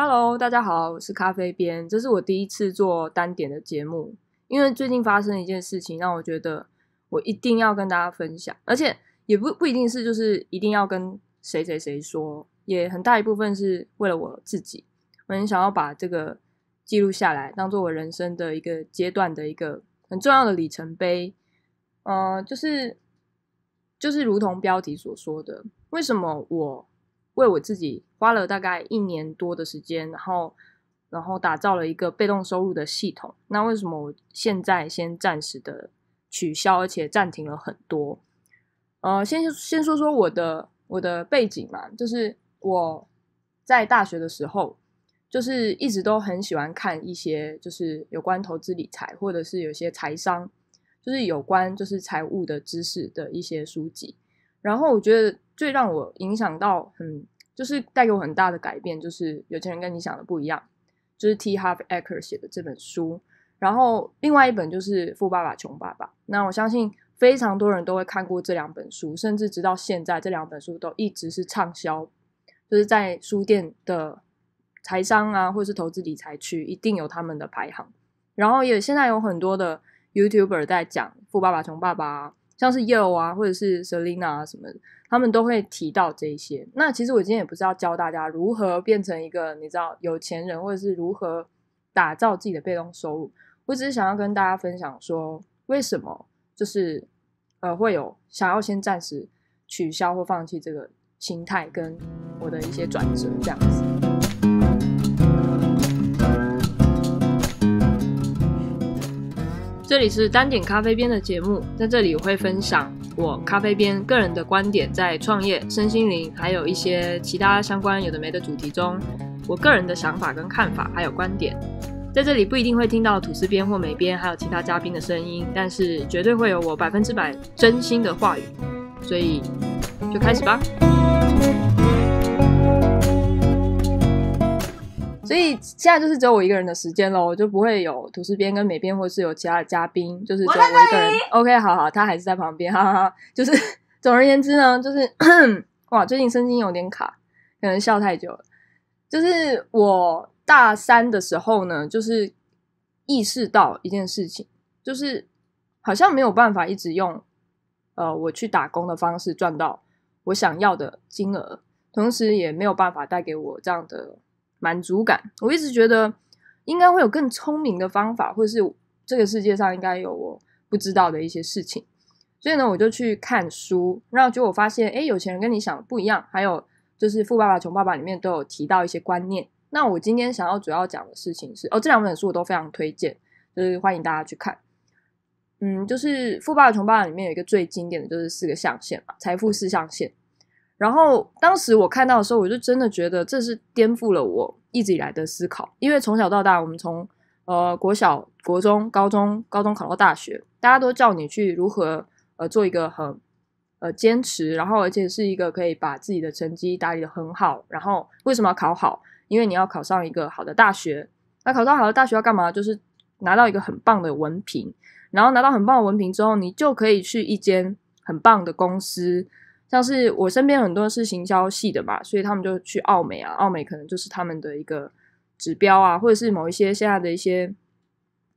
Hello，大家好，我是咖啡边，这是我第一次做单点的节目，因为最近发生一件事情，让我觉得我一定要跟大家分享，而且也不不一定是就是一定要跟谁谁谁说，也很大一部分是为了我自己，我很想要把这个记录下来，当做我人生的一个阶段的一个很重要的里程碑，呃，就是就是如同标题所说的，为什么我为我自己。花了大概一年多的时间，然后然后打造了一个被动收入的系统。那为什么我现在先暂时的取消，而且暂停了很多？呃，先先说说我的我的背景嘛，就是我在大学的时候，就是一直都很喜欢看一些就是有关投资理财，或者是有些财商，就是有关就是财务的知识的一些书籍。然后我觉得最让我影响到很。就是带给我很大的改变，就是有钱人跟你想的不一样，就是 T. h a f a c k e r 写的这本书，然后另外一本就是《富爸爸穷爸爸》。那我相信非常多人都会看过这两本书，甚至直到现在，这两本书都一直是畅销，就是在书店的财商啊，或是投资理财区一定有他们的排行。然后也现在有很多的 YouTuber 在讲《富爸爸穷爸爸》。像是 Yo 啊，或者是 Selina 啊什么，他们都会提到这些。那其实我今天也不是要教大家如何变成一个你知道有钱人，或者是如何打造自己的被动收入。我只是想要跟大家分享说，为什么就是呃会有想要先暂时取消或放弃这个心态，跟我的一些转折这样子。这里是单点咖啡边的节目，在这里我会分享我咖啡边个人的观点，在创业、身心灵，还有一些其他相关有的没的主题中，我个人的想法跟看法还有观点，在这里不一定会听到吐司边或美边，还有其他嘉宾的声音，但是绝对会有我百分之百真心的话语，所以就开始吧。所以现在就是只有我一个人的时间喽，就不会有图书编跟美编，或者是有其他的嘉宾，就是只有我一个人。OK，好好，他还是在旁边，哈哈。就是总而言之呢，就是哇，最近声音有点卡，可能笑太久了。就是我大三的时候呢，就是意识到一件事情，就是好像没有办法一直用呃我去打工的方式赚到我想要的金额，同时也没有办法带给我这样的。满足感，我一直觉得应该会有更聪明的方法，或是这个世界上应该有我不知道的一些事情，所以呢，我就去看书，然后结果发现，哎，有钱人跟你想的不一样，还有就是《富爸爸穷爸爸》里面都有提到一些观念。那我今天想要主要讲的事情是，哦，这两本书我都非常推荐，就是欢迎大家去看。嗯，就是《富爸爸穷爸爸》里面有一个最经典的就是四个象限嘛，财富四象限。然后当时我看到的时候，我就真的觉得这是颠覆了我一直以来的思考。因为从小到大，我们从呃国小、国中、高中、高中考到大学，大家都叫你去如何呃做一个很呃坚持，然后而且是一个可以把自己的成绩打理得很好。然后为什么要考好？因为你要考上一个好的大学。那考上好的大学要干嘛？就是拿到一个很棒的文凭。然后拿到很棒的文凭之后，你就可以去一间很棒的公司。像是我身边很多是行销系的吧，所以他们就去奥美啊，奥美可能就是他们的一个指标啊，或者是某一些现在的一些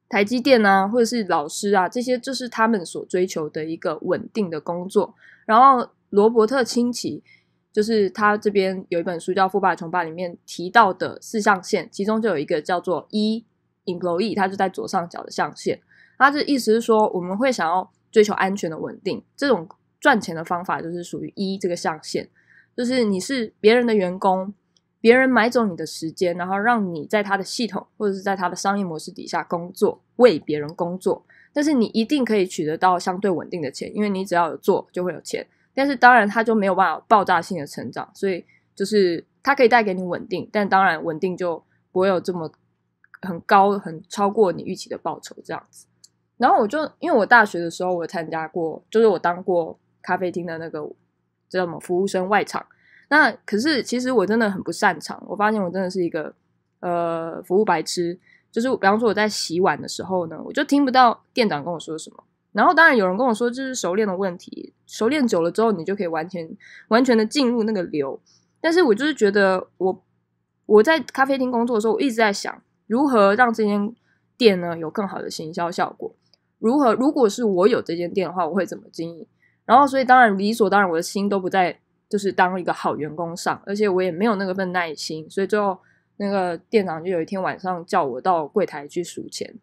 台积电啊，或者是老师啊，这些就是他们所追求的一个稳定的工作。然后罗伯特清崎就是他这边有一本书叫《富爸穷爸里面提到的四象限，其中就有一个叫做一 employee，他就在左上角的象限，他这意思是说我们会想要追求安全的稳定这种。赚钱的方法就是属于一这个象限，就是你是别人的员工，别人买走你的时间，然后让你在他的系统或者是在他的商业模式底下工作，为别人工作。但是你一定可以取得到相对稳定的钱，因为你只要有做就会有钱。但是当然他就没有办法爆炸性的成长，所以就是它可以带给你稳定，但当然稳定就不会有这么很高，很超过你预期的报酬这样子。然后我就因为我大学的时候我参加过，就是我当过。咖啡厅的那个，知道吗？服务生外场。那可是，其实我真的很不擅长。我发现我真的是一个呃服务白痴。就是比方说我在洗碗的时候呢，我就听不到店长跟我说什么。然后当然有人跟我说这是熟练的问题，熟练久了之后你就可以完全完全的进入那个流。但是我就是觉得我我在咖啡厅工作的时候，我一直在想如何让这间店呢有更好的行销效果？如何如果是我有这间店的话，我会怎么经营？然后，所以当然理所当然，我的心都不在，就是当一个好员工上，而且我也没有那个份耐心，所以最后那个店长就有一天晚上叫我到柜台去数钱。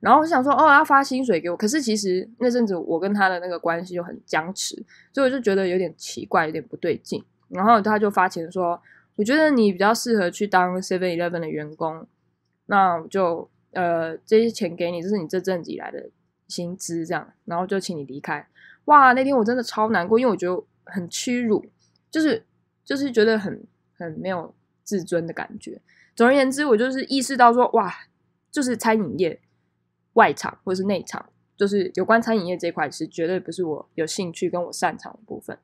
然后我想说，哦，要发薪水给我，可是其实那阵子我跟他的那个关系就很僵持，所以我就觉得有点奇怪，有点不对劲。然后他就发钱说，我觉得你比较适合去当 Seven Eleven 的员工，那就呃这些钱给你，这是你这阵子以来的薪资，这样，然后就请你离开。哇，那天我真的超难过，因为我觉得很屈辱，就是就是觉得很很没有自尊的感觉。总而言之，我就是意识到说，哇，就是餐饮业外场或是内场，就是有关餐饮业这块是绝对不是我有兴趣跟我擅长的部分。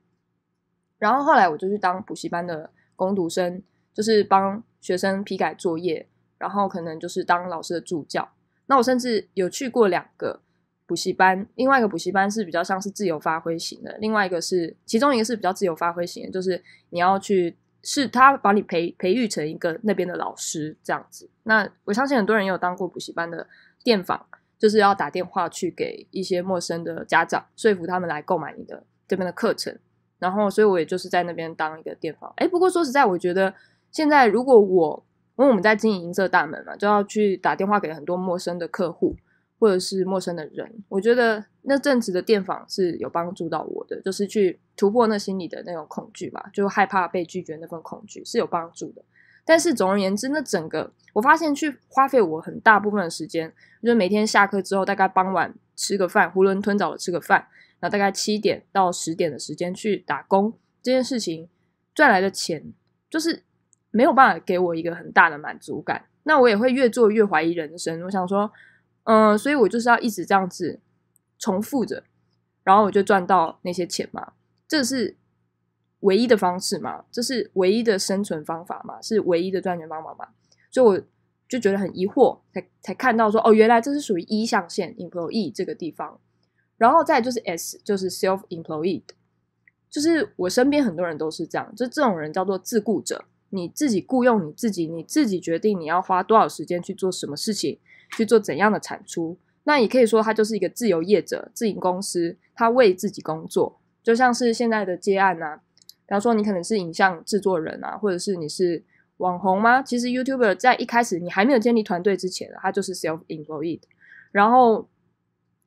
然后后来我就去当补习班的工读生，就是帮学生批改作业，然后可能就是当老师的助教。那我甚至有去过两个。补习班，另外一个补习班是比较像是自由发挥型的，另外一个是，其中一个是比较自由发挥型，就是你要去，是他把你培培育成一个那边的老师这样子。那我相信很多人也有当过补习班的电访，就是要打电话去给一些陌生的家长，说服他们来购买你的这边的课程。然后，所以我也就是在那边当一个电访。哎，不过说实在，我觉得现在如果我，因为我们在经营银色大门嘛，就要去打电话给很多陌生的客户。或者是陌生的人，我觉得那阵子的电访是有帮助到我的，就是去突破那心里的那种恐惧嘛，就害怕被拒绝那份恐惧是有帮助的。但是总而言之，那整个我发现去花费我很大部分的时间，就是每天下课之后大概傍晚吃个饭，囫囵吞枣的吃个饭，然后大概七点到十点的时间去打工，这件事情赚来的钱就是没有办法给我一个很大的满足感。那我也会越做越怀疑人生，我想说。嗯，所以我就是要一直这样子重复着，然后我就赚到那些钱嘛，这是唯一的方式嘛，这是唯一的生存方法嘛，是唯一的赚钱方法嘛，所以我就觉得很疑惑，才才看到说，哦，原来这是属于一象限 employee 这个地方，然后再就是 S 就是 self-employed，就是我身边很多人都是这样，就这种人叫做自雇者，你自己雇佣你自己，你自己决定你要花多少时间去做什么事情。去做怎样的产出？那也可以说他就是一个自由业者、自营公司，他为自己工作，就像是现在的接案啊。比方说，你可能是影像制作人啊，或者是你是网红吗？其实 YouTuber 在一开始你还没有建立团队之前，他就是 self-employed。然后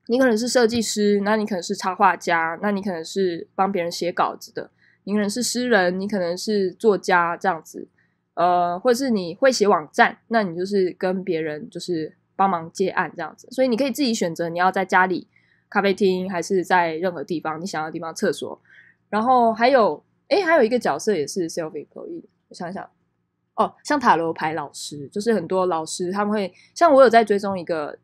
你可能是设计师，那你可能是插画家，那你可能是帮别人写稿子的，你可能是诗人，你可能是作家这样子。呃，或者是你会写网站，那你就是跟别人就是。帮忙接案这样子，所以你可以自己选择你要在家里、咖啡厅还是在任何地方你想要的地方厕所。然后还有，哎，还有一个角色也是 s e l f e m p l o y e e 我想想，哦，像塔罗牌老师，就是很多老师他们会像我有在追踪一个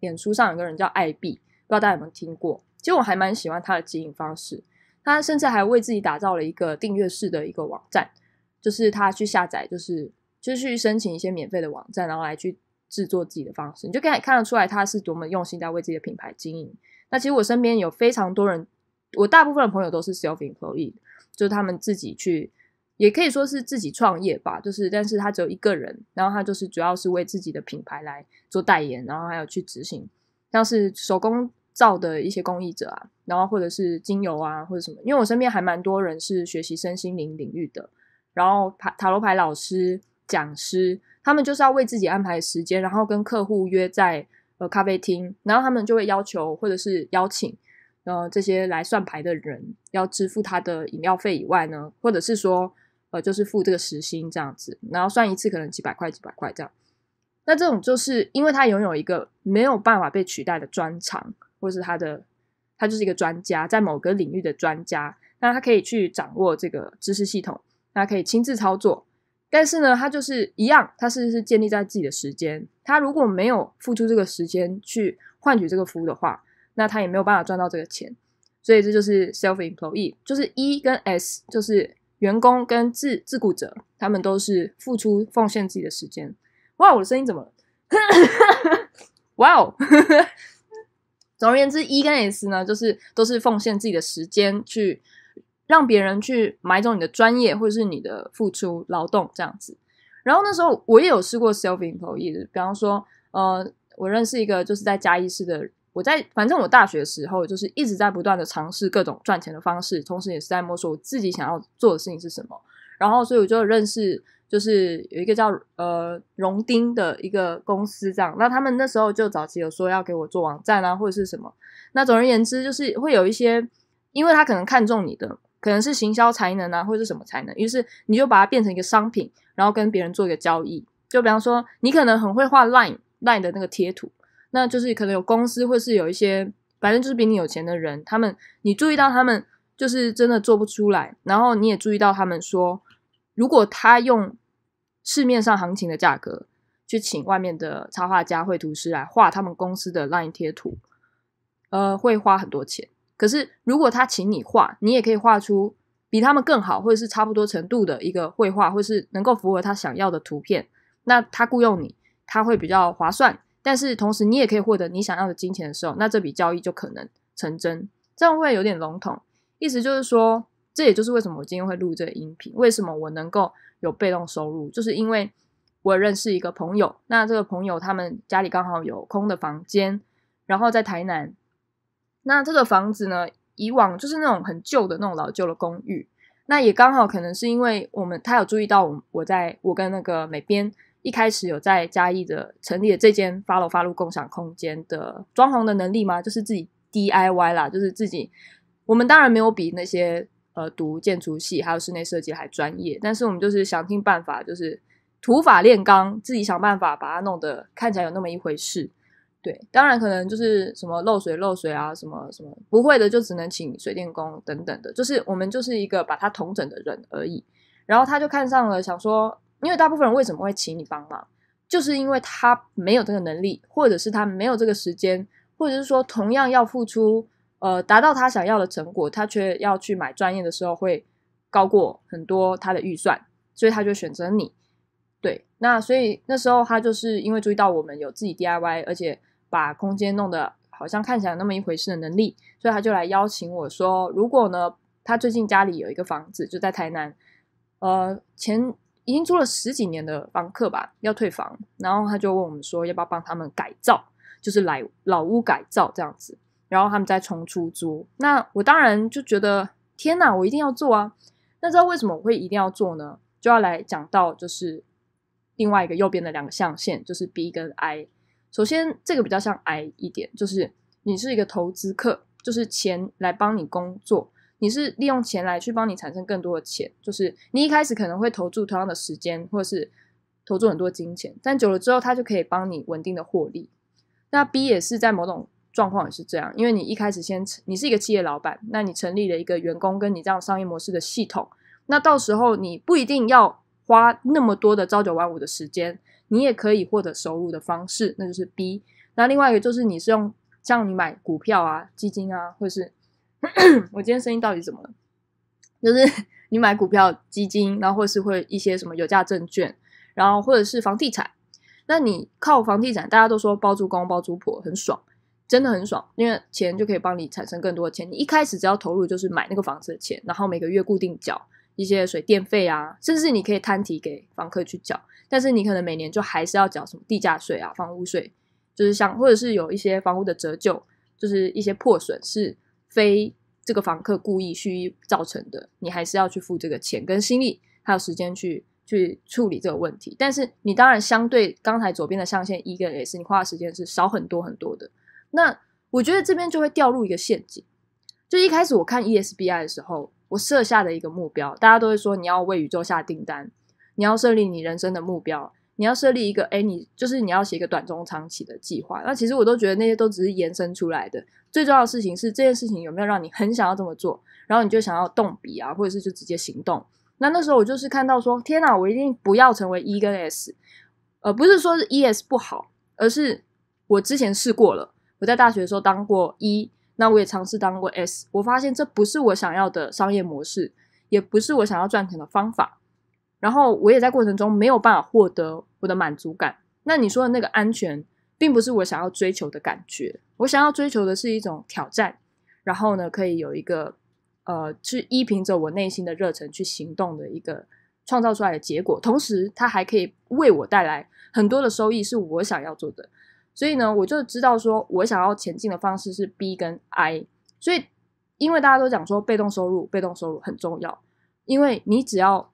演出上有个人叫艾碧，不知道大家有没有听过？其实我还蛮喜欢他的经营方式，他甚至还为自己打造了一个订阅式的一个网站，就是他去下载，就是就去申请一些免费的网站，然后来去。制作自己的方式，你就可以看得出来他是多么用心在为自己的品牌经营。那其实我身边有非常多人，我大部分的朋友都是 self-employed，就是他们自己去，也可以说是自己创业吧。就是，但是他只有一个人，然后他就是主要是为自己的品牌来做代言，然后还有去执行。像是手工造的一些工艺者啊，然后或者是精油啊，或者什么。因为我身边还蛮多人是学习身心灵领域的，然后塔塔罗牌老师、讲师。他们就是要为自己安排时间，然后跟客户约在呃咖啡厅，然后他们就会要求或者是邀请，呃这些来算牌的人要支付他的饮料费以外呢，或者是说呃就是付这个时薪这样子，然后算一次可能几百块几百块这样。那这种就是因为他拥有一个没有办法被取代的专长，或是他的他就是一个专家，在某个领域的专家，那他可以去掌握这个知识系统，那可以亲自操作。但是呢，他就是一样，他是是建立在自己的时间。他如果没有付出这个时间去换取这个服务的话，那他也没有办法赚到这个钱。所以这就是 s e l f e m p l o y e e 就是 E 跟 S，就是员工跟自自雇者，他们都是付出奉献自己的时间。哇，我的声音怎么？哇！哦！总而言之，E 跟 S 呢，就是都是奉献自己的时间去。让别人去买走你的专业，或者是你的付出劳动这样子。然后那时候我也有试过 self employed，比方说，呃，我认识一个就是在嘉义市的。我在反正我大学时候就是一直在不断的尝试各种赚钱的方式，同时也是在摸索我自己想要做的事情是什么。然后所以我就认识就是有一个叫呃荣丁的一个公司这样。那他们那时候就早期有说要给我做网站啊或者是什么。那总而言之就是会有一些，因为他可能看中你的。可能是行销才能啊，或者是什么才能，于是你就把它变成一个商品，然后跟别人做一个交易。就比方说，你可能很会画 Line Line 的那个贴图，那就是可能有公司，或是有一些，反正就是比你有钱的人，他们你注意到他们就是真的做不出来，然后你也注意到他们说，如果他用市面上行情的价格去请外面的插画家、绘图师来画他们公司的 Line 贴图，呃，会花很多钱。可是，如果他请你画，你也可以画出比他们更好，或者是差不多程度的一个绘画，或是能够符合他想要的图片，那他雇佣你，他会比较划算。但是同时，你也可以获得你想要的金钱的时候，那这笔交易就可能成真。这样会有点笼统，意思就是说，这也就是为什么我今天会录这个音频，为什么我能够有被动收入，就是因为我认识一个朋友，那这个朋友他们家里刚好有空的房间，然后在台南。那这个房子呢？以往就是那种很旧的那种老旧的公寓。那也刚好可能是因为我们他有注意到我我在我跟那个美编一开始有在嘉义的成立的这间发楼发路共享空间的装潢的能力嘛，就是自己 DIY 啦，就是自己。我们当然没有比那些呃读建筑系还有室内设计还专业，但是我们就是想尽办法，就是土法炼钢，自己想办法把它弄得看起来有那么一回事。对，当然可能就是什么漏水漏水啊，什么什么不会的就只能请水电工等等的，就是我们就是一个把他同整的人而已。然后他就看上了，想说，因为大部分人为什么会请你帮忙，就是因为他没有这个能力，或者是他没有这个时间，或者是说同样要付出呃达到他想要的成果，他却要去买专业的时候会高过很多他的预算，所以他就选择你。对，那所以那时候他就是因为注意到我们有自己 DIY，而且。把空间弄得好像看起来那么一回事的能力，所以他就来邀请我说：“如果呢，他最近家里有一个房子，就在台南，呃，前已经租了十几年的房客吧，要退房，然后他就问我们说，要不要帮他们改造，就是来老屋改造这样子，然后他们再重出租。那我当然就觉得，天哪，我一定要做啊！那知道为什么我会一定要做呢？就要来讲到就是另外一个右边的两个象限，就是 B 跟 I。”首先，这个比较像 I 一点，就是你是一个投资客，就是钱来帮你工作，你是利用钱来去帮你产生更多的钱，就是你一开始可能会投注同样的时间，或者是投注很多金钱，但久了之后，它就可以帮你稳定的获利。那 B 也是在某种状况也是这样，因为你一开始先你是一个企业老板，那你成立了一个员工跟你这样商业模式的系统，那到时候你不一定要花那么多的朝九晚五的时间。你也可以获得收入的方式，那就是 B。那另外一个就是你是用像你买股票啊、基金啊，或是 我今天声音到底怎么了？就是 你买股票、基金，然后或是会一些什么有价证券，然后或者是房地产。那你靠房地产，大家都说包租公包租婆很爽，真的很爽，因为钱就可以帮你产生更多的钱。你一开始只要投入就是买那个房子的钱，然后每个月固定缴。一些水电费啊，甚至你可以摊提给房客去缴，但是你可能每年就还是要缴什么地价税啊、房屋税，就是像或者是有一些房屋的折旧，就是一些破损是非这个房客故意蓄意造成的，你还是要去付这个钱跟心力，还有时间去去处理这个问题。但是你当然相对刚才左边的象限一跟 S，你花的时间是少很多很多的。那我觉得这边就会掉入一个陷阱，就一开始我看 ESBI 的时候。我设下的一个目标，大家都会说你要为宇宙下订单，你要设立你人生的目标，你要设立一个，哎，你就是你要写一个短中长期的计划。那其实我都觉得那些都只是延伸出来的，最重要的事情是这件事情有没有让你很想要这么做，然后你就想要动笔啊，或者是就直接行动。那那时候我就是看到说，天哪，我一定不要成为 E 跟 S，呃，不是说是 E S 不好，而是我之前试过了，我在大学的时候当过一。那我也尝试当过 S，我发现这不是我想要的商业模式，也不是我想要赚钱的方法。然后我也在过程中没有办法获得我的满足感。那你说的那个安全，并不是我想要追求的感觉。我想要追求的是一种挑战，然后呢，可以有一个呃，去依凭着我内心的热忱去行动的一个创造出来的结果，同时它还可以为我带来很多的收益，是我想要做的。所以呢，我就知道说，我想要前进的方式是 B 跟 I。所以，因为大家都讲说，被动收入、被动收入很重要。因为你只要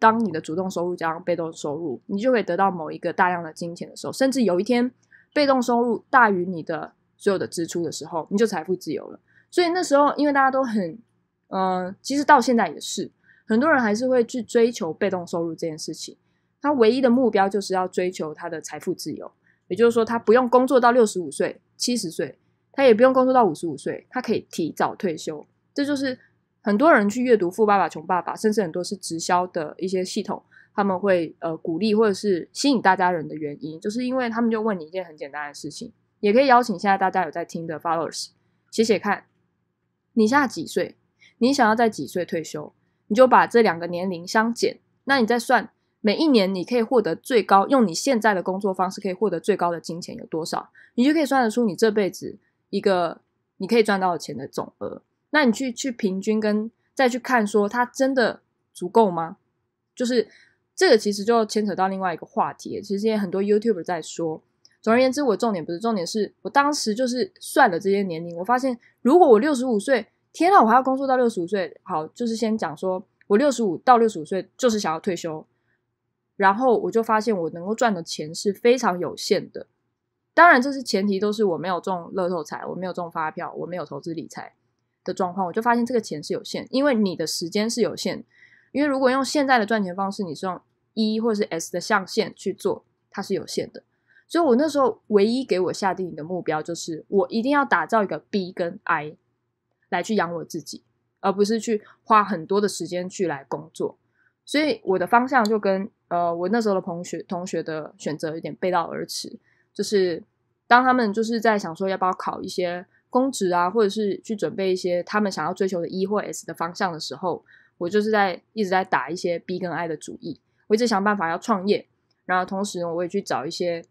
当你的主动收入加上被动收入，你就会得到某一个大量的金钱的时候，甚至有一天被动收入大于你的所有的支出的时候，你就财富自由了。所以那时候，因为大家都很，嗯，其实到现在也是，很多人还是会去追求被动收入这件事情。他唯一的目标就是要追求他的财富自由。也就是说，他不用工作到六十五岁、七十岁，他也不用工作到五十五岁，他可以提早退休。这就是很多人去阅读《富爸爸穷爸爸》，甚至很多是直销的一些系统，他们会呃鼓励或者是吸引大家人的原因，就是因为他们就问你一件很简单的事情，也可以邀请现在大家有在听的 followers 写写看，你现在几岁？你想要在几岁退休？你就把这两个年龄相减，那你再算。每一年你可以获得最高用你现在的工作方式可以获得最高的金钱有多少，你就可以算得出你这辈子一个你可以赚到钱的总额。那你去去平均跟再去看说它真的足够吗？就是这个其实就牵扯到另外一个话题。其实也在很多 YouTube 在说。总而言之，我重点不是重点是我当时就是算了这些年龄，我发现如果我六十五岁，天啊，我还要工作到六十五岁。好，就是先讲说，我六十五到六十五岁就是想要退休。然后我就发现，我能够赚的钱是非常有限的。当然，这是前提，都是我没有中乐透彩，我没有中发票，我没有投资理财的状况。我就发现这个钱是有限，因为你的时间是有限。因为如果用现在的赚钱方式，你是用一或是 S 的象限去做，它是有限的。所以我那时候唯一给我下定的目标，就是我一定要打造一个 B 跟 I 来去养我自己，而不是去花很多的时间去来工作。所以我的方向就跟呃我那时候的同学同学的选择有点背道而驰，就是当他们就是在想说要不要考一些公职啊，或者是去准备一些他们想要追求的 E 或 S 的方向的时候，我就是在一直在打一些 B 跟 I 的主意，我一直想办法要创业，然后同时我也去找一些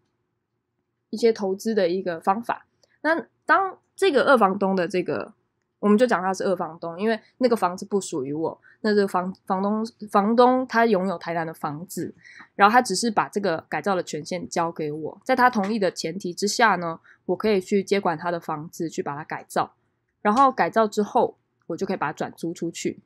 一些投资的一个方法。那当这个二房东的这个。我们就讲他是二房东，因为那个房子不属于我，那个房房东房东他拥有台南的房子，然后他只是把这个改造的权限交给我，在他同意的前提之下呢，我可以去接管他的房子，去把它改造，然后改造之后，我就可以把它转租出去。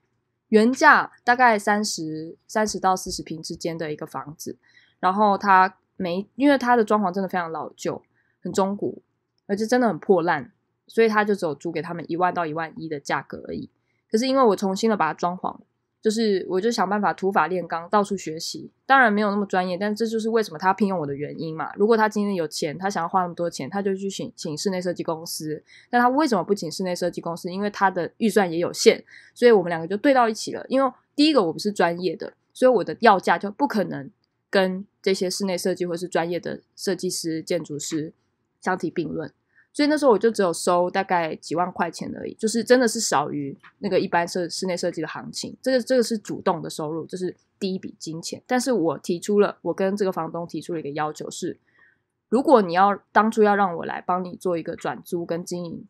原价大概三十三十到四十平之间的一个房子，然后他没因为他的装潢真的非常老旧，很中古，而且真的很破烂。所以他就只有租给他们一万到一万一的价格而已。可是因为我重新的把它装潢，就是我就想办法土法炼钢，到处学习。当然没有那么专业，但这就是为什么他聘用我的原因嘛。如果他今天有钱，他想要花那么多钱，他就去请请室内设计公司。但他为什么不请室内设计公司？因为他的预算也有限，所以我们两个就对到一起了。因为第一个我不是专业的，所以我的要价就不可能跟这些室内设计或是专业的设计师、建筑师相提并论。所以那时候我就只有收大概几万块钱而已，就是真的是少于那个一般设室内设计的行情。这个这个是主动的收入，这是第一笔金钱。但是我提出了，我跟这个房东提出了一个要求是：如果你要当初要让我来帮你做一个转租跟经营，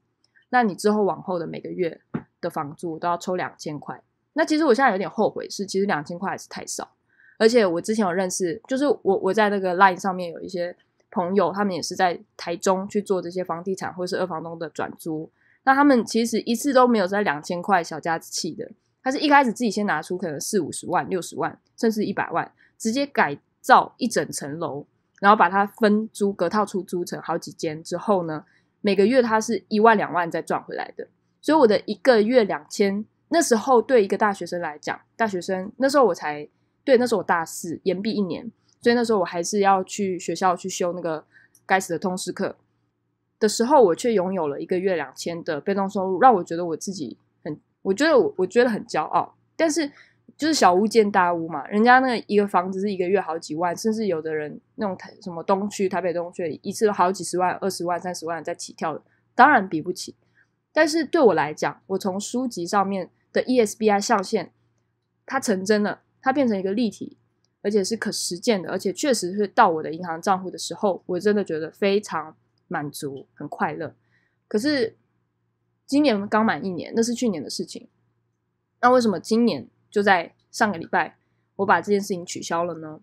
那你之后往后的每个月的房租都要抽两千块。那其实我现在有点后悔，是其实两千块还是太少。而且我之前有认识，就是我我在那个 Line 上面有一些。朋友他们也是在台中去做这些房地产或是二房东的转租，那他们其实一次都没有在两千块小家子气的，他是一开始自己先拿出可能四五十万、六十万甚至一百万，直接改造一整层楼，然后把它分租隔套出租成好几间之后呢，每个月他是一万两万再赚回来的。所以我的一个月两千，那时候对一个大学生来讲，大学生那时候我才对，那时候我大四，研毕一年。所以那时候我还是要去学校去修那个该死的通识课的时候，我却拥有了一个月两千的被动收入，让我觉得我自己很，我觉得我我觉得很骄傲。但是就是小巫见大巫嘛，人家那一个房子是一个月好几万，甚至有的人那种台什么东区台北东区一次都好几十万、二十万、三十万在起跳的，当然比不起。但是对我来讲，我从书籍上面的 ESBI 上限它成真了，它变成一个立体。而且是可实践的，而且确实是到我的银行账户的时候，我真的觉得非常满足，很快乐。可是今年刚满一年，那是去年的事情。那为什么今年就在上个礼拜我把这件事情取消了呢？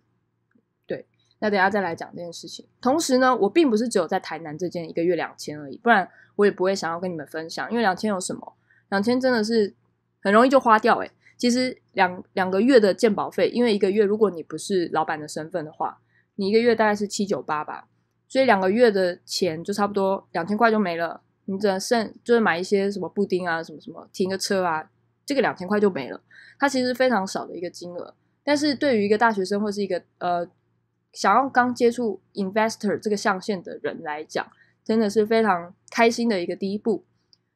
对，那等下再来讲这件事情。同时呢，我并不是只有在台南这间一个月两千而已，不然我也不会想要跟你们分享，因为两千有什么？两千真的是很容易就花掉诶。其实两两个月的鉴保费，因为一个月如果你不是老板的身份的话，你一个月大概是七九八吧，所以两个月的钱就差不多两千块就没了，你只能剩就是买一些什么布丁啊什么什么，停个车啊，这个两千块就没了。它其实非常少的一个金额，但是对于一个大学生或是一个呃想要刚接触 investor 这个象限的人来讲，真的是非常开心的一个第一步。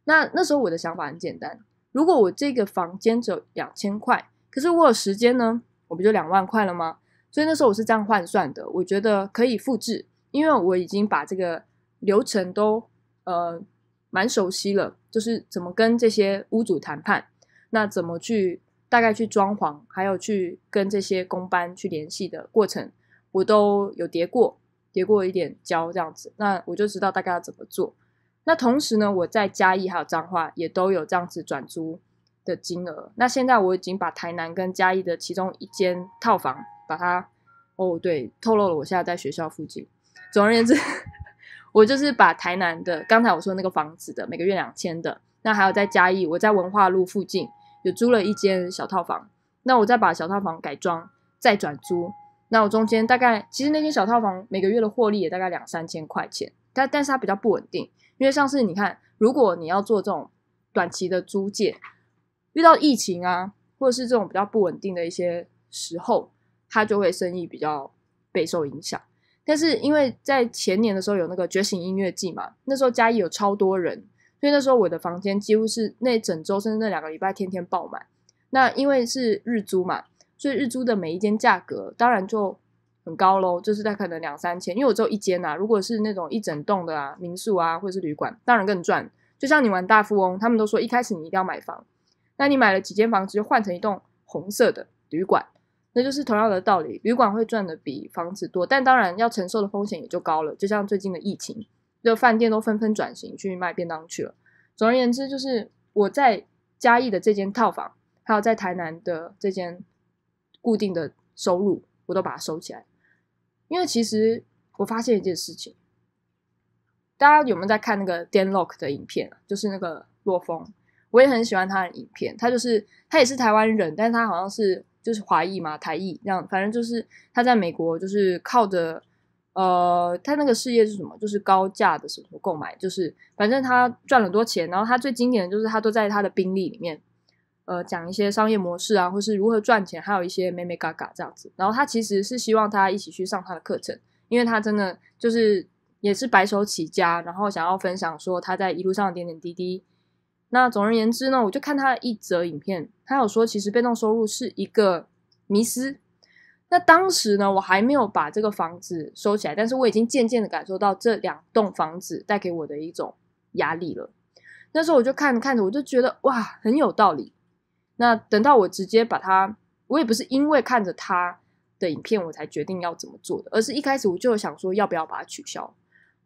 那那时候我的想法很简单。如果我这个房间只有两千块，可是我有时间呢，我不就两万块了吗？所以那时候我是这样换算的，我觉得可以复制，因为我已经把这个流程都呃蛮熟悉了，就是怎么跟这些屋主谈判，那怎么去大概去装潢，还有去跟这些工班去联系的过程，我都有叠过，叠过一点胶这样子，那我就知道大概要怎么做。那同时呢，我在嘉义还有彰化也都有这样子转租的金额。那现在我已经把台南跟嘉义的其中一间套房，把它哦对，透露了。我现在在学校附近。总而言之，我就是把台南的刚才我说那个房子的每个月两千的，那还有在嘉义，我在文化路附近有租了一间小套房。那我再把小套房改装再转租。那我中间大概其实那间小套房每个月的获利也大概两三千块钱，但但是它比较不稳定。因为像是你看，如果你要做这种短期的租借，遇到疫情啊，或者是这种比较不稳定的一些时候，它就会生意比较备受影响。但是因为在前年的时候有那个觉醒音乐季嘛，那时候嘉义有超多人，所以那时候我的房间几乎是那整周甚至那两个礼拜天天爆满。那因为是日租嘛，所以日租的每一间价格当然就。很高喽，就是在可能两三千，因为我只有一间呐。如果是那种一整栋的啊，民宿啊，或者是旅馆，当然更赚。就像你玩大富翁，他们都说一开始你一定要买房，那你买了几间房子，就换成一栋红色的旅馆，那就是同样的道理。旅馆会赚的比房子多，但当然要承受的风险也就高了。就像最近的疫情，就饭店都纷纷转型去卖便当去了。总而言之，就是我在嘉义的这间套房，还有在台南的这间固定的收入，我都把它收起来。因为其实我发现一件事情，大家有没有在看那个 Dan Lok 的影片啊？就是那个洛风，我也很喜欢他的影片。他就是他也是台湾人，但是他好像是就是华裔嘛，台裔这样。反正就是他在美国，就是靠着呃他那个事业是什么？就是高价的什么购买，就是反正他赚了很多钱。然后他最经典的就是他都在他的兵力里面。呃，讲一些商业模式啊，或是如何赚钱，还有一些美美嘎嘎这样子。然后他其实是希望大家一起去上他的课程，因为他真的就是也是白手起家，然后想要分享说他在一路上的点点滴滴。那总而言之呢，我就看他一则影片，他有说其实被动收入是一个迷思。那当时呢，我还没有把这个房子收起来，但是我已经渐渐的感受到这两栋房子带给我的一种压力了。那时候我就看着看着，我就觉得哇，很有道理。那等到我直接把它，我也不是因为看着他的影片我才决定要怎么做的，而是一开始我就想说要不要把它取消。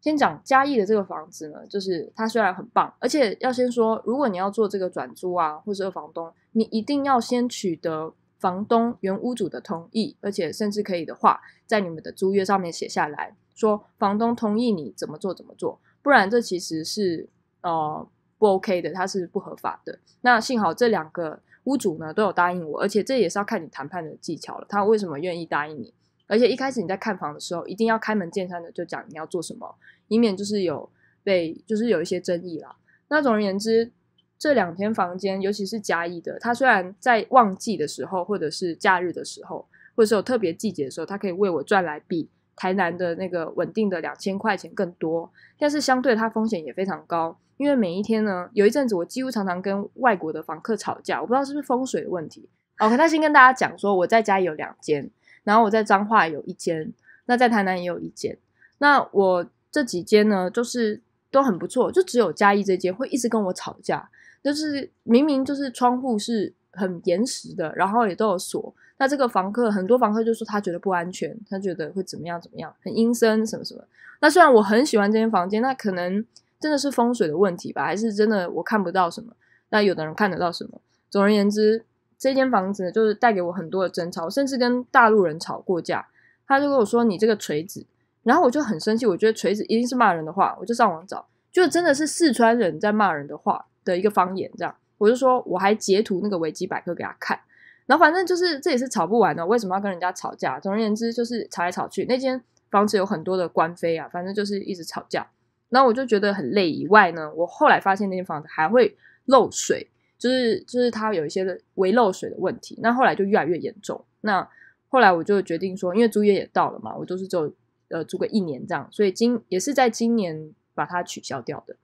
先讲嘉义的这个房子呢，就是它虽然很棒，而且要先说，如果你要做这个转租啊，或是二房东，你一定要先取得房东原屋主的同意，而且甚至可以的话，在你们的租约上面写下来说房东同意你怎么做怎么做，不然这其实是呃不 OK 的，它是不合法的。那幸好这两个。屋主呢都有答应我，而且这也是要看你谈判的技巧了。他为什么愿意答应你？而且一开始你在看房的时候，一定要开门见山的就讲你要做什么，以免就是有被就是有一些争议啦。那总而言之，这两天房间，尤其是加一的，他虽然在旺季的时候，或者是假日的时候，或者是有特别季节的时候，他可以为我赚来币。台南的那个稳定的两千块钱更多，但是相对它风险也非常高，因为每一天呢，有一阵子我几乎常常跟外国的房客吵架，我不知道是不是风水的问题。OK，那先跟大家讲说，我在家有两间，然后我在彰化有一间，那在台南也有一间，那我这几间呢，就是都很不错，就只有嘉义这间会一直跟我吵架，就是明明就是窗户是。很严实的，然后也都有锁。那这个房客很多房客就说他觉得不安全，他觉得会怎么样怎么样，很阴森什么什么。那虽然我很喜欢这间房间，那可能真的是风水的问题吧，还是真的我看不到什么。那有的人看得到什么？总而言之，这间房子就是带给我很多的争吵，甚至跟大陆人吵过架。他就跟我说你这个锤子，然后我就很生气，我觉得锤子一定是骂人的话，我就上网找，就真的是四川人在骂人的话的一个方言这样。我就说我还截图那个维基百科给他看，然后反正就是这也是吵不完的，为什么要跟人家吵架？总而言之就是吵来吵去，那间房子有很多的官非啊，反正就是一直吵架。那我就觉得很累。以外呢，我后来发现那间房子还会漏水，就是就是它有一些的微漏水的问题。那后来就越来越严重。那后来我就决定说，因为租约也到了嘛，我就是就呃租个一年这样，所以今也是在今年把它取消掉的。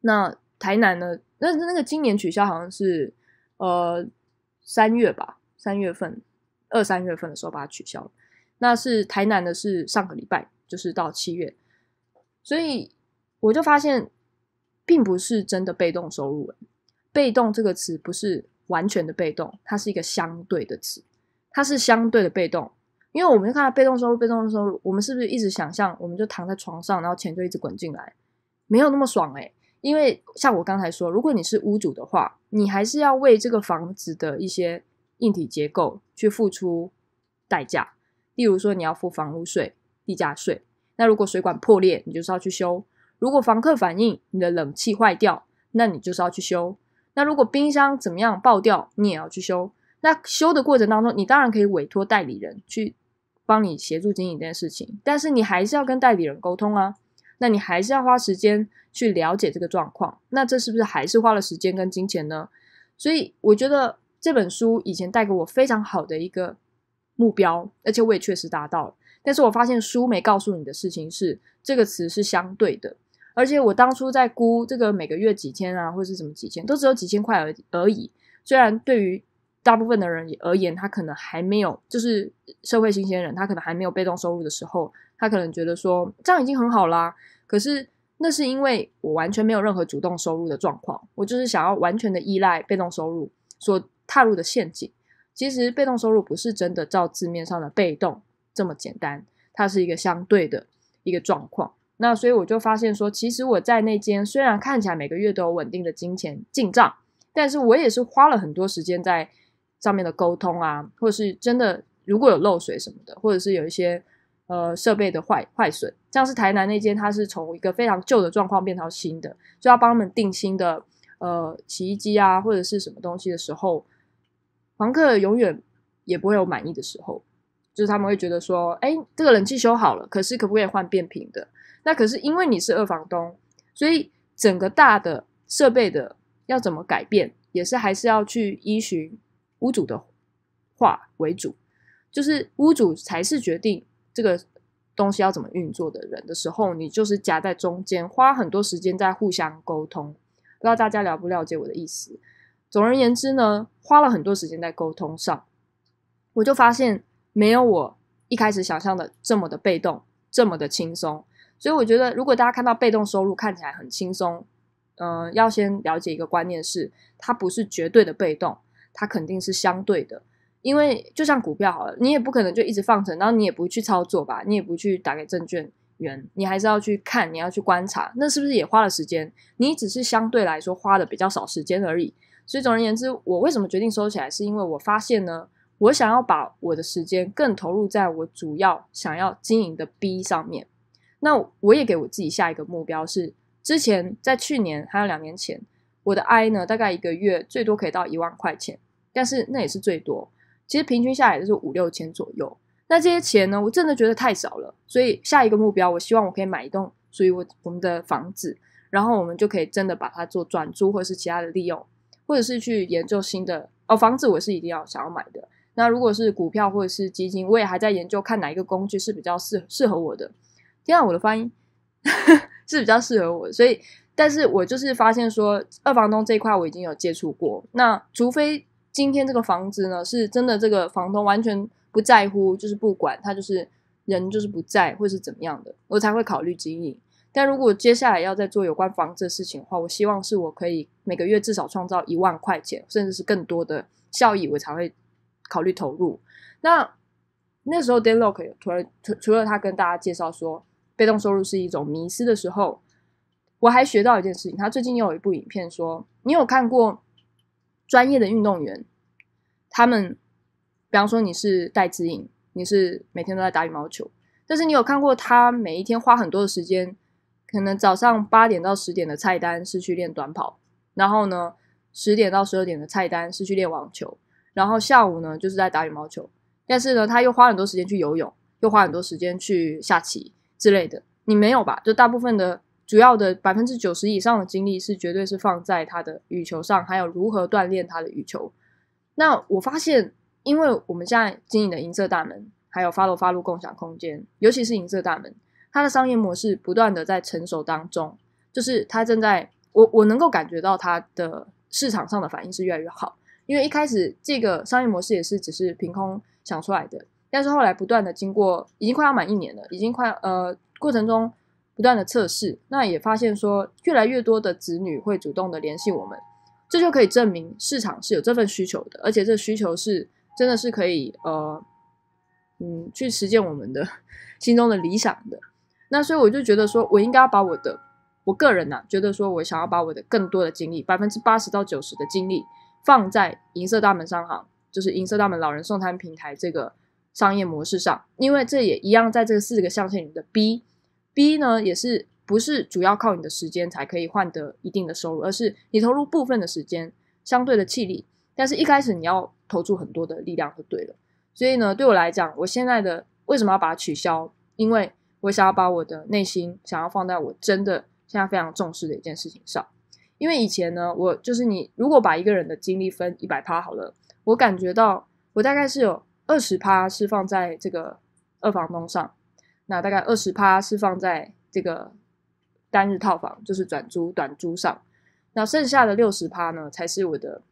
那台南呢？但是那个今年取消，好像是，呃，三月吧，三月份，二三月份的时候把它取消了。那是台南的是上个礼拜，就是到七月，所以我就发现，并不是真的被动收入。被动这个词不是完全的被动，它是一个相对的词，它是相对的被动。因为我们就看到被动收入、被动收入，我们是不是一直想象我们就躺在床上，然后钱就一直滚进来，没有那么爽哎。因为像我刚才说，如果你是屋主的话，你还是要为这个房子的一些硬体结构去付出代价。例如说，你要付房屋税、地价税。那如果水管破裂，你就是要去修；如果房客反映你的冷气坏掉，那你就是要去修。那如果冰箱怎么样爆掉，你也要去修。那修的过程当中，你当然可以委托代理人去帮你协助经营这件事情，但是你还是要跟代理人沟通啊。那你还是要花时间去了解这个状况，那这是不是还是花了时间跟金钱呢？所以我觉得这本书以前带给我非常好的一个目标，而且我也确实达到了。但是我发现书没告诉你的事情是，这个词是相对的。而且我当初在估这个每个月几千啊，或者是什么几千，都只有几千块而而已。虽然对于大部分的人而言，他可能还没有，就是社会新鲜人，他可能还没有被动收入的时候。他可能觉得说这样已经很好啦，可是那是因为我完全没有任何主动收入的状况，我就是想要完全的依赖被动收入所踏入的陷阱。其实被动收入不是真的照字面上的被动这么简单，它是一个相对的一个状况。那所以我就发现说，其实我在那间虽然看起来每个月都有稳定的金钱进账，但是我也是花了很多时间在上面的沟通啊，或者是真的如果有漏水什么的，或者是有一些。呃，设备的坏坏损，像是台南那间，它是从一个非常旧的状况变到新的，就要帮他们定新的呃洗衣机啊，或者是什么东西的时候，房客永远也不会有满意的时候，就是他们会觉得说，哎，这个冷气修好了，可是可不可以换变频的？那可是因为你是二房东，所以整个大的设备的要怎么改变，也是还是要去依循屋主的话为主，就是屋主才是决定。这个东西要怎么运作的人的时候，你就是夹在中间，花很多时间在互相沟通。不知道大家了不了解我的意思。总而言之呢，花了很多时间在沟通上，我就发现没有我一开始想象的这么的被动，这么的轻松。所以我觉得，如果大家看到被动收入看起来很轻松，嗯，要先了解一个观念是，它不是绝对的被动，它肯定是相对的。因为就像股票好了，你也不可能就一直放着，然后你也不去操作吧，你也不去打给证券员，你还是要去看，你要去观察，那是不是也花了时间？你只是相对来说花的比较少时间而已。所以总而言之，我为什么决定收起来，是因为我发现呢，我想要把我的时间更投入在我主要想要经营的 B 上面。那我也给我自己下一个目标是，之前在去年还有两年前，我的 I 呢，大概一个月最多可以到一万块钱，但是那也是最多。其实平均下来就是五六千左右，那这些钱呢，我真的觉得太少了，所以下一个目标，我希望我可以买一栋属于我我们的房子，然后我们就可以真的把它做转租或者是其他的利用，或者是去研究新的哦，房子我是一定要想要买的。那如果是股票或者是基金，我也还在研究看哪一个工具是比较适适合我的。听到我的发音 是比较适合我，所以但是我就是发现说二房东这一块我已经有接触过，那除非。今天这个房子呢，是真的，这个房东完全不在乎，就是不管他，就是人就是不在，或是怎么样的，我才会考虑经营。但如果接下来要再做有关房子的事情的话，我希望是我可以每个月至少创造一万块钱，甚至是更多的效益，我才会考虑投入。那那时候，Dan Lok 突然除除了他跟大家介绍说，被动收入是一种迷失的时候，我还学到一件事情。他最近又有一部影片说，你有看过？专业的运动员，他们，比方说你是戴资颖，你是每天都在打羽毛球，但是你有看过他每一天花很多的时间，可能早上八点到十点的菜单是去练短跑，然后呢，十点到十二点的菜单是去练网球，然后下午呢就是在打羽毛球，但是呢他又花很多时间去游泳，又花很多时间去下棋之类的，你没有吧？就大部分的。主要的百分之九十以上的精力是绝对是放在他的羽球上，还有如何锻炼他的羽球。那我发现，因为我们现在经营的银色大门，还有发楼发露共享空间，尤其是银色大门，它的商业模式不断的在成熟当中，就是它正在我我能够感觉到它的市场上的反应是越来越好。因为一开始这个商业模式也是只是凭空想出来的，但是后来不断的经过，已经快要满一年了，已经快呃过程中。不断的测试，那也发现说越来越多的子女会主动的联系我们，这就可以证明市场是有这份需求的，而且这需求是真的是可以呃嗯去实践我们的 心中的理想的。那所以我就觉得说，我应该要把我的我个人呢，觉得说我想要把我的更多的精力，百分之八十到九十的精力放在银色大门商行，就是银色大门老人送餐平台这个商业模式上，因为这也一样在这四个象限里的 B。B 呢，也是不是主要靠你的时间才可以换得一定的收入，而是你投入部分的时间，相对的气力，但是一开始你要投注很多的力量和对了，所以呢，对我来讲，我现在的为什么要把它取消？因为我想要把我的内心想要放在我真的现在非常重视的一件事情上，因为以前呢，我就是你如果把一个人的精力分一百趴好了，我感觉到我大概是有二十趴是放在这个二房东上。那大概二十趴是放在这个单日套房，就是转租短租上。那剩下的六十趴呢，才是我的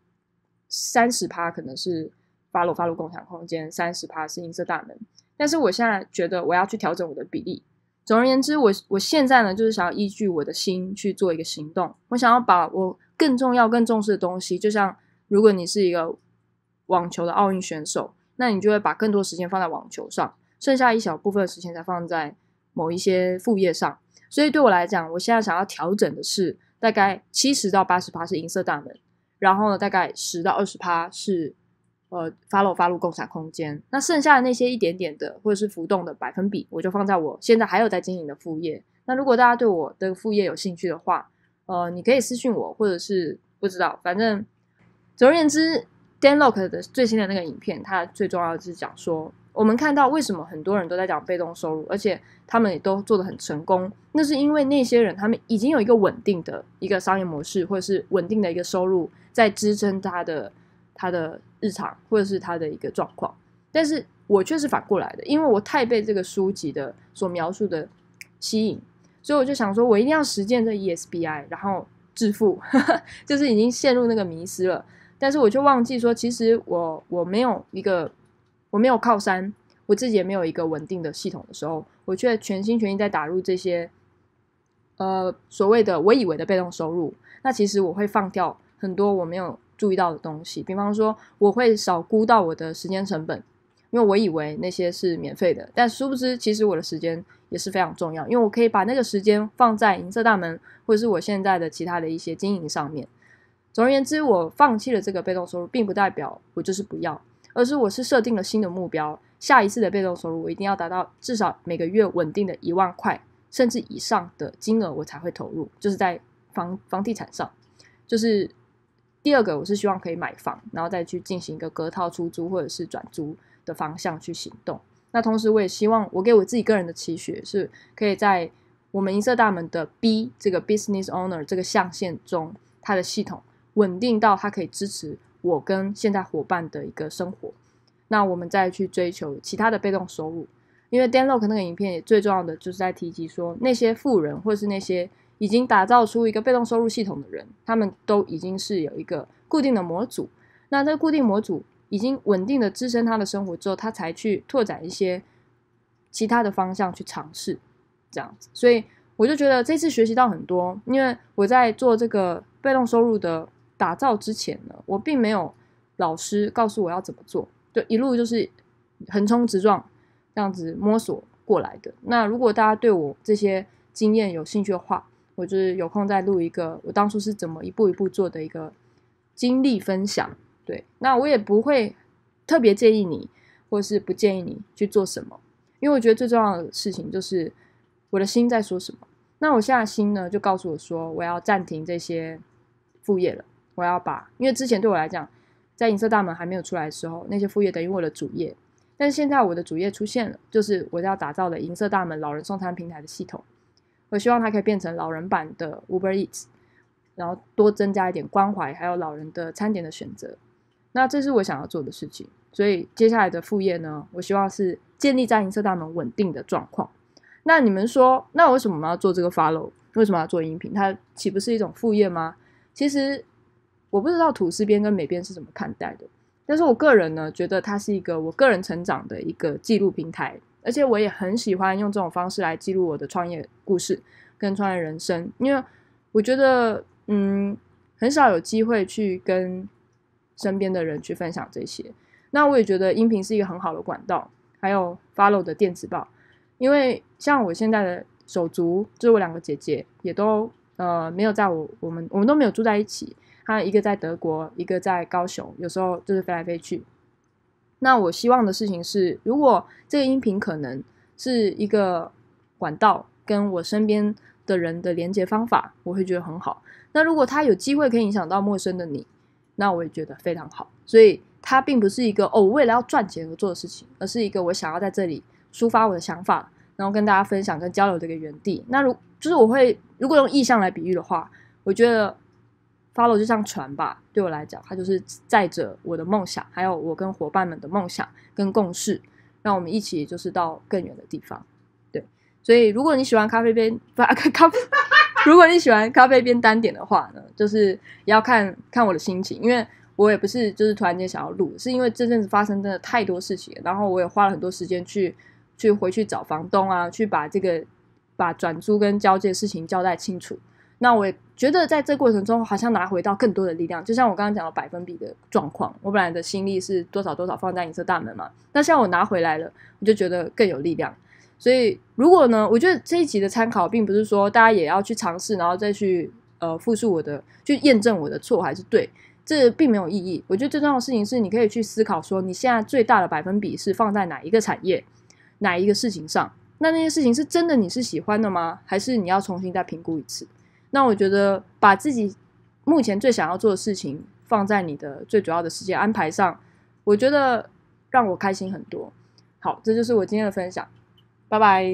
三十趴，可能是发露发露共享空间，三十趴是银色大门。但是我现在觉得我要去调整我的比例。总而言之，我我现在呢，就是想要依据我的心去做一个行动。我想要把我更重要、更重视的东西，就像如果你是一个网球的奥运选手，那你就会把更多时间放在网球上。剩下一小部分的时间才放在某一些副业上，所以对我来讲，我现在想要调整的是大概七十到八十趴是银色大门，然后呢，大概十到二十趴是呃发露发露共享空间，那剩下的那些一点点的或者是浮动的百分比，我就放在我现在还有在经营的副业。那如果大家对我的副业有兴趣的话，呃，你可以私信我，或者是不知道，反正总而言之，Dan Lok 的最新的那个影片，它最重要的就是讲说。我们看到为什么很多人都在讲被动收入，而且他们也都做得很成功。那是因为那些人他们已经有一个稳定的一个商业模式，或者是稳定的一个收入在支撑他的他的日常，或者是他的一个状况。但是我却是反过来的，因为我太被这个书籍的所描述的吸引，所以我就想说我一定要实践这 ESBI，然后致富，就是已经陷入那个迷失了。但是我就忘记说，其实我我没有一个。我没有靠山，我自己也没有一个稳定的系统的时候，我却全心全意在打入这些，呃，所谓的我以为的被动收入。那其实我会放掉很多我没有注意到的东西，比方说我会少估到我的时间成本，因为我以为那些是免费的，但殊不知其实我的时间也是非常重要，因为我可以把那个时间放在银色大门或者是我现在的其他的一些经营上面。总而言之，我放弃了这个被动收入，并不代表我就是不要。而是我是设定了新的目标，下一次的被动收入我一定要达到至少每个月稳定的一万块甚至以上的金额，我才会投入，就是在房房地产上。就是第二个，我是希望可以买房，然后再去进行一个隔套出租或者是转租的方向去行动。那同时，我也希望我给我自己个人的期许是可以在我们银色大门的 B 这个 Business Owner 这个象限中，它的系统稳定到它可以支持。我跟现在伙伴的一个生活，那我们再去追求其他的被动收入。因为 Dan Lok 那个影片也最重要的就是在提及说，那些富人或是那些已经打造出一个被动收入系统的人，他们都已经是有一个固定的模组。那这个固定模组已经稳定的支撑他的生活之后，他才去拓展一些其他的方向去尝试这样子。所以我就觉得这次学习到很多，因为我在做这个被动收入的。打造之前呢，我并没有老师告诉我要怎么做，就一路就是横冲直撞这样子摸索过来的。那如果大家对我这些经验有兴趣的话，我就是有空再录一个我当初是怎么一步一步做的一个经历分享。对，那我也不会特别建议你，或是不建议你去做什么，因为我觉得最重要的事情就是我的心在说什么。那我现在心呢，就告诉我说我要暂停这些副业了。我要把，因为之前对我来讲，在银色大门还没有出来的时候，那些副业等于我的主业。但是现在我的主业出现了，就是我要打造的银色大门老人送餐平台的系统。我希望它可以变成老人版的 Uber Eats，然后多增加一点关怀，还有老人的餐点的选择。那这是我想要做的事情。所以接下来的副业呢，我希望是建立在银色大门稳定的状况。那你们说，那为什么我们要做这个 follow？为什么要做音频？它岂不是一种副业吗？其实。我不知道土司编跟美编是怎么看待的，但是我个人呢，觉得它是一个我个人成长的一个记录平台，而且我也很喜欢用这种方式来记录我的创业故事跟创业人生，因为我觉得，嗯，很少有机会去跟身边的人去分享这些。那我也觉得音频是一个很好的管道，还有 Follow 的电子报，因为像我现在的手足，就是我两个姐姐，也都呃没有在我我们我们都没有住在一起。他一个在德国，一个在高雄，有时候就是飞来飞去。那我希望的事情是，如果这个音频可能是一个管道，跟我身边的人的连接方法，我会觉得很好。那如果他有机会可以影响到陌生的你，那我也觉得非常好。所以它并不是一个哦，为了要赚钱而做的事情，而是一个我想要在这里抒发我的想法，然后跟大家分享跟交流的一个园地。那如就是我会，如果用意象来比喻的话，我觉得。follow 就像船吧，对我来讲，它就是载着我的梦想，还有我跟伙伴们的梦想跟共事，让我们一起就是到更远的地方。对，所以如果你喜欢咖啡边不 咖，如果你喜欢咖啡边单点的话呢，就是要看看我的心情，因为我也不是就是突然间想要录，是因为这阵子发生真的太多事情，然后我也花了很多时间去去回去找房东啊，去把这个把转租跟交接的事情交代清楚。那我也觉得，在这过程中好像拿回到更多的力量，就像我刚刚讲的百分比的状况，我本来的心力是多少多少放在你这大门嘛，那像我拿回来了，我就觉得更有力量。所以如果呢，我觉得这一集的参考并不是说大家也要去尝试，然后再去呃复述我的去验证我的错还是对，这并没有意义。我觉得最重要的事情是，你可以去思考说，你现在最大的百分比是放在哪一个产业，哪一个事情上？那那些事情是真的你是喜欢的吗？还是你要重新再评估一次？那我觉得把自己目前最想要做的事情放在你的最主要的时间安排上，我觉得让我开心很多。好，这就是我今天的分享，拜拜。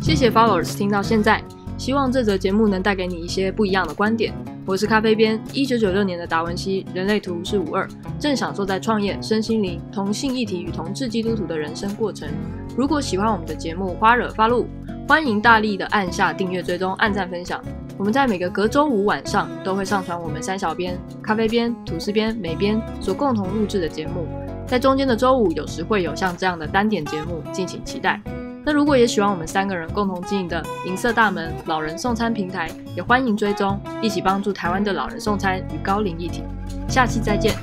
谢谢 Followers 听到现在，希望这则节目能带给你一些不一样的观点。我是咖啡边，一九九六年的达文西人类图是五二，正享受在创业、身心灵、同性一体与同志基督徒的人生过程。如果喜欢我们的节目《花惹发露，欢迎大力的按下订阅、追踪、按赞、分享。我们在每个隔周五晚上都会上传我们三小编、咖啡边、吐司边、美边所共同录制的节目，在中间的周五有时会有像这样的单点节目，敬请期待。那如果也喜欢我们三个人共同经营的银色大门老人送餐平台，也欢迎追踪，一起帮助台湾的老人送餐与高龄议题。下期再见。